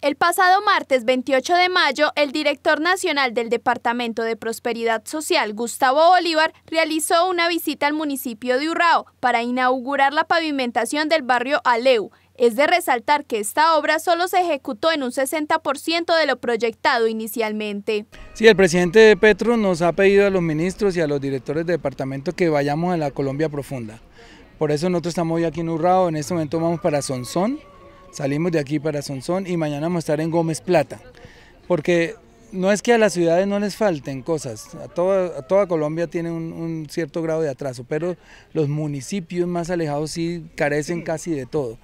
El pasado martes 28 de mayo, el director nacional del Departamento de Prosperidad Social, Gustavo Bolívar, realizó una visita al municipio de Urrao para inaugurar la pavimentación del barrio Aleu. Es de resaltar que esta obra solo se ejecutó en un 60% de lo proyectado inicialmente. Sí, el presidente Petro nos ha pedido a los ministros y a los directores de departamento que vayamos a la Colombia profunda. Por eso nosotros estamos hoy aquí en Urrao, en este momento vamos para Sonsón, Salimos de aquí para Sonsón y mañana vamos a estar en Gómez Plata, porque no es que a las ciudades no les falten cosas, a toda, Colombia tiene un, cierto grado de atraso, pero los municipios más alejados sí carecen casi de todo.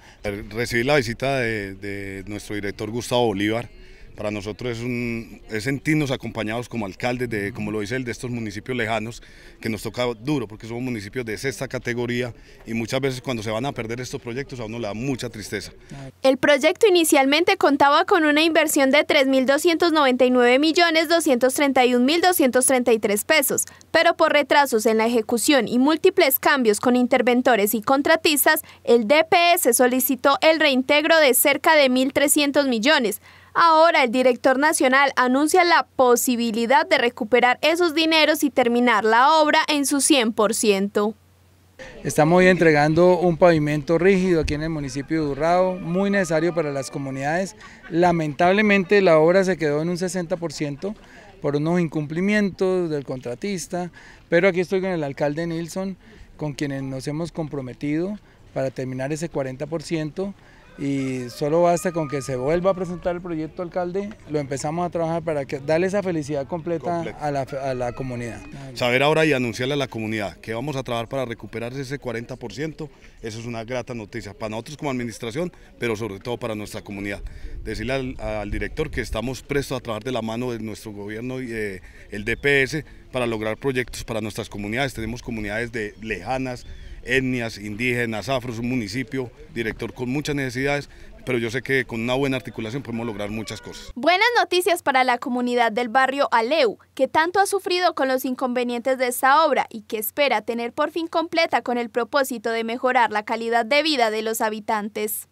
Recibí la visita de nuestro director Gustavo Bolívar, para nosotros es, un, sentirnos acompañados como alcaldes, de, como lo dice él, de estos municipios lejanos, que nos toca duro, porque somos municipios de sexta categoría y muchas veces cuando se van a perder estos proyectos a uno le da mucha tristeza. El proyecto inicialmente contaba con una inversión de 3.299.231.233 pesos, pero por retrasos en la ejecución y múltiples cambios con interventores y contratistas, el DPS solicitó el reintegro de cerca de 1.300 millones, Ahora el director nacional anuncia la posibilidad de recuperar esos dineros y terminar la obra en su 100%. Estamos hoy entregando un pavimento rígido aquí en el municipio de Durrao, muy necesario para las comunidades. Lamentablemente la obra se quedó en un 60% por unos incumplimientos del contratista, pero aquí estoy con el alcalde Nilsson, con quienes nos hemos comprometido para terminar ese 40% y solo basta con que se vuelva a presentar el proyecto alcalde, lo empezamos a trabajar para que darle esa felicidad completa a la, comunidad. Saber ahora y anunciarle a la comunidad que vamos a trabajar para recuperar ese 40%, eso es una grata noticia para nosotros como administración, pero sobre todo para nuestra comunidad. Decirle al, director que estamos prestos a trabajar de la mano de nuestro gobierno y eh, el DPS para lograr proyectos para nuestras comunidades. Tenemos comunidades de lejanas, etnias, indígenas, afros, un municipio, director con muchas necesidades, pero yo sé que con una buena articulación podemos lograr muchas cosas. Buenas noticias para la comunidad del barrio Aleu, que tanto ha sufrido con los inconvenientes de esta obra y que espera tener por fin completa con el propósito de mejorar la calidad de vida de los habitantes.